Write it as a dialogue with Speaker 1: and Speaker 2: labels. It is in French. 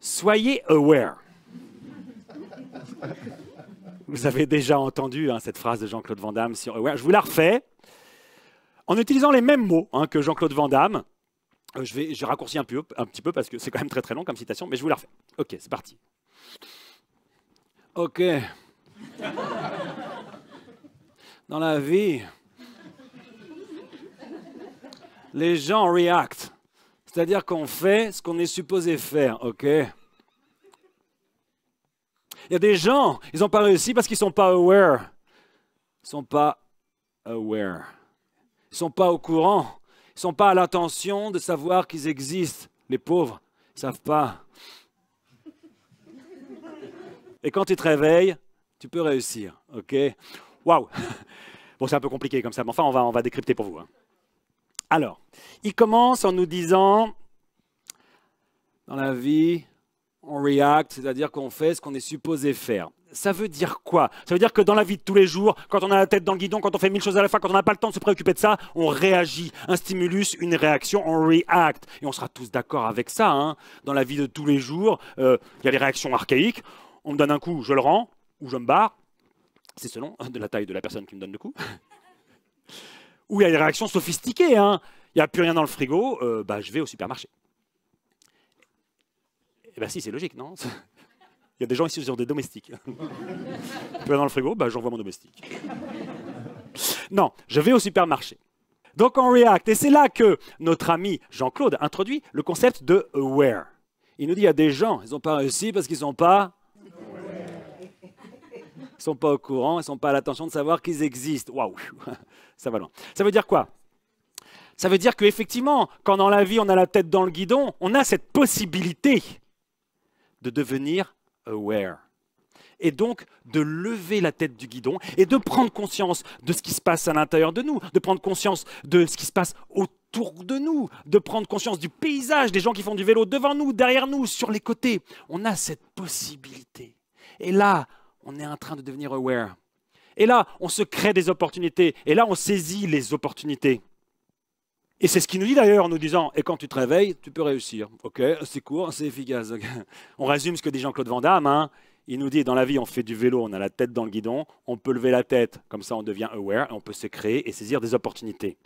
Speaker 1: Soyez aware. Vous avez déjà entendu hein, cette phrase de Jean-Claude Van Damme sur aware. Je vous la refais. En utilisant les mêmes mots hein, que Jean-Claude Van Damme, euh, je vais, je raccourcis un, peu, un petit peu parce que c'est quand même très très long comme citation, mais je vous la refais. Ok, c'est parti. Ok. Dans la vie, les gens reactent. C'est-à-dire qu'on fait ce qu'on est supposé faire, ok Il y a des gens, ils n'ont pas réussi parce qu'ils ne sont pas aware. Ils ne sont pas aware. Ils ne sont pas au courant. Ils ne sont pas à l'attention de savoir qu'ils existent. Les pauvres, ils ne savent pas. Et quand tu te réveilles, tu peux réussir, ok Waouh Bon, c'est un peu compliqué comme ça, mais enfin, on va, on va décrypter pour vous. Hein. Alors, il commence en nous disant, dans la vie, on react, c'est-à-dire qu'on fait ce qu'on est supposé faire. Ça veut dire quoi Ça veut dire que dans la vie de tous les jours, quand on a la tête dans le guidon, quand on fait mille choses à la fois, quand on n'a pas le temps de se préoccuper de ça, on réagit. Un stimulus, une réaction, on react. Et on sera tous d'accord avec ça. Hein. dans la vie de tous les jours, euh, il y a les réactions archaïques. On me donne un coup, je le rends, ou je me barre. C'est selon de la taille de la personne qui me donne le coup où il y a une réaction sophistiquée, Hein. Il n'y a plus rien dans le frigo, bah, je vais au supermarché. Eh si, c'est logique, non Il y a des gens ici ont des domestiques. plus rien dans le frigo, bah, j'envoie mon domestique. non, je vais au supermarché. Donc on React, et c'est là que notre ami Jean-Claude introduit le concept de aware. Il nous dit, il y a des gens, ils n'ont pas réussi parce qu'ils n'ont pas ne sont pas au courant, ils ne sont pas à l'attention de savoir qu'ils existent. Waouh, ça va loin. Ça veut dire quoi Ça veut dire qu'effectivement, quand dans la vie on a la tête dans le guidon, on a cette possibilité de devenir aware. Et donc de lever la tête du guidon et de prendre conscience de ce qui se passe à l'intérieur de nous, de prendre conscience de ce qui se passe autour de nous, de prendre conscience du paysage, des gens qui font du vélo devant nous, derrière nous, sur les côtés. On a cette possibilité. Et là, on est en train de devenir aware. Et là, on se crée des opportunités. Et là, on saisit les opportunités. Et c'est ce qu'il nous dit d'ailleurs en nous disant Et quand tu te réveilles, tu peux réussir. Ok, c'est court, c'est efficace. On résume ce que dit Jean-Claude Van Damme. Hein. Il nous dit Dans la vie, on fait du vélo, on a la tête dans le guidon, on peut lever la tête. Comme ça, on devient aware, et on peut se créer et saisir des opportunités.